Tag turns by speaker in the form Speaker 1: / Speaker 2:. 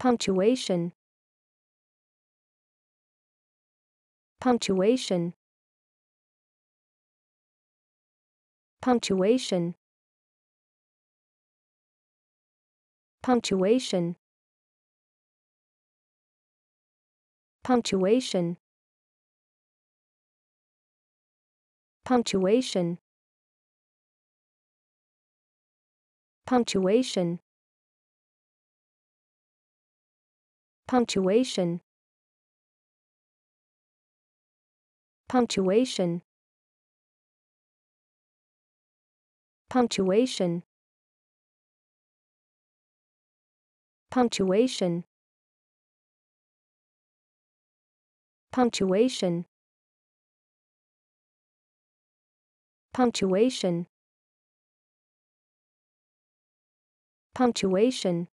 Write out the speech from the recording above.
Speaker 1: punctuation punctuation punctuation punctuation punctuation punctuation punctuation punctuation punctuation punctuation punctuation punctuation punctuation punctuation